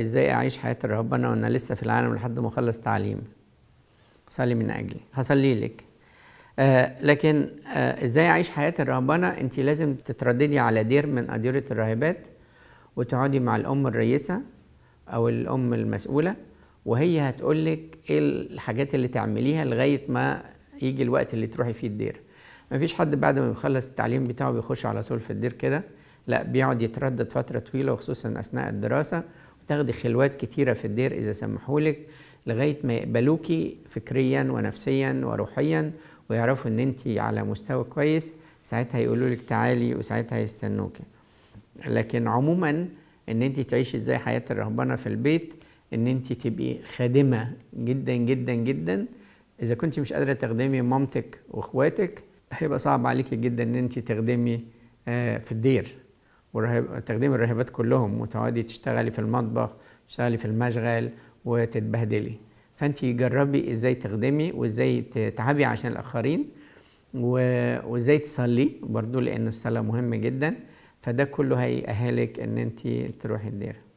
ازاي اعيش حياه ربنا وانا لسه في العالم لحد ما اخلص تعليم صلي من اجلي هصلي لك آه لكن آه ازاي اعيش حياه ربنا انت لازم تترددي على دير من اديره الراهبات وتقعدي مع الام الرئيسه او الام المسؤوله وهي هتقول لك ايه الحاجات اللي تعمليها لغايه ما يجي الوقت اللي تروحي فيه الدير مفيش حد بعد ما بيخلص التعليم بتاعه بيخش على طول في الدير كده لا بيقعد يتردد فتره طويله وخصوصا اثناء الدراسه تاخدي خلوات كتيره في الدير اذا سمحوا لك لغايه ما يقبلوكي فكريا ونفسيا وروحيا ويعرفوا ان انت على مستوى كويس ساعتها يقولوا لك تعالي وساعتها يستنوكي لكن عموما ان انت تعيشي ازاي حياه الرهبانه في البيت ان انت تبقي خادمه جدا جدا جدا اذا كنت مش قادره تخدمي مامتك واخواتك هيبقى صعب عليكي جدا ان انت تخدمي آه، في الدير وتخدمي الرهيبات كلهم وتقعدي تشتغلي في المطبخ تشتغلي في المشغل وتتبهدلي فانت جربي ازاي تخدمي وازاي تتعبي عشان الاخرين وازاي تصلي برضو لان الصلاه مهمه جدا فده كله هيأهلك ان انت تروحي الديره